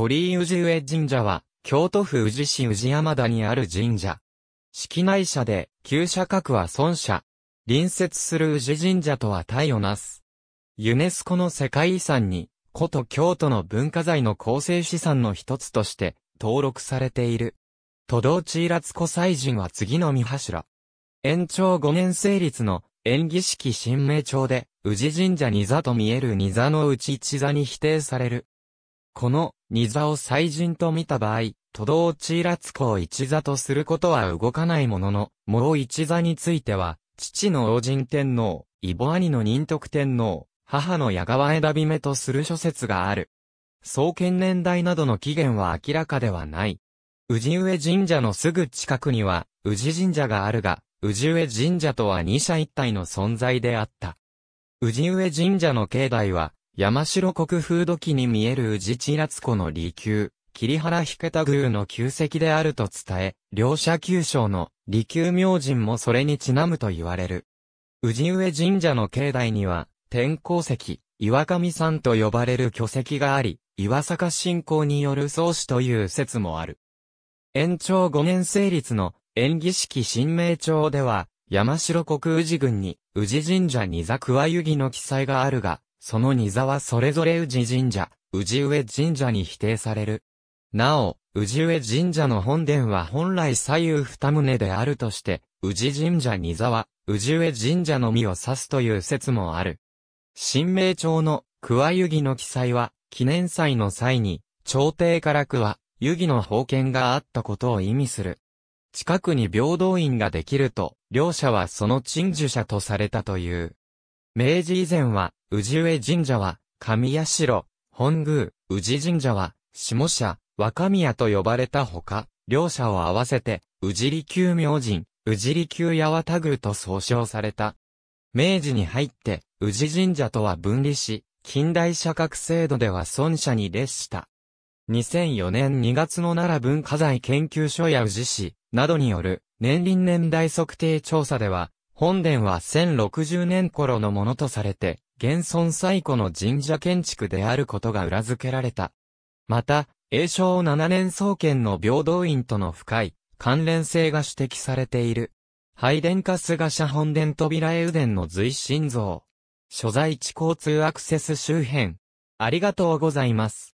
鳥居氏上神社は、京都府宇治市宇治山田にある神社。式内社で、旧社格は孫社。隣接する宇治神社とは対をなす。ユネスコの世界遺産に、古都京都の文化財の構成資産の一つとして、登録されている。都道地らつ古祭神は次の三柱。延長5年成立の、演技式新名帳で、宇治神社に座と見える二座のうち一座に否定される。この、二座を祭人と見た場合、都道地つ子を一座とすることは動かないものの、もう一座については、父の老神天皇、異母兄の仁徳天皇、母の矢川枝姫とする諸説がある。創建年代などの起源は明らかではない。宇治上神社のすぐ近くには、宇治神社があるが、宇治上神社とは二社一体の存在であった。宇治上神社の境内は、山城国風土記に見える宇治千夏湖の離宮、桐原引田宮の旧跡であると伝え、両者旧称の離宮明神もそれにちなむと言われる。宇治上神社の境内には、天候石、岩上山と呼ばれる巨石があり、岩坂信仰による創始という説もある。延長5年成立の演技式新名帳では、山城国宇治郡に宇治神社に座桑湯儀の記載があるが、その二座はそれぞれ宇治神社、宇治上神社に否定される。なお、宇治上神社の本殿は本来左右二棟であるとして、宇治神社二座は、宇治上神社のみを指すという説もある。新明朝の桑湯儀の記載は、記念祭の際に、朝廷から桑、湯儀の封建があったことを意味する。近くに平等院ができると、両者はその陳守者とされたという。明治以前は、宇治上神社は、神社、本宮、宇治神社は、下社、若宮と呼ばれたほか、両社を合わせて、宇治利休明神、宇治利休八幡宮と総称された。明治に入って、宇治神社とは分離し、近代社格制度では孫社に列した。2004年2月の奈良文化財研究所や宇治市などによる年輪年代測定調査では、本殿は1060年頃のものとされて、現存最古の神社建築であることが裏付けられた。また、永正7年創建の平等院との深い関連性が指摘されている。拝殿化菅社本殿扉絵右殿の随心像。所在地交通アクセス周辺。ありがとうございます。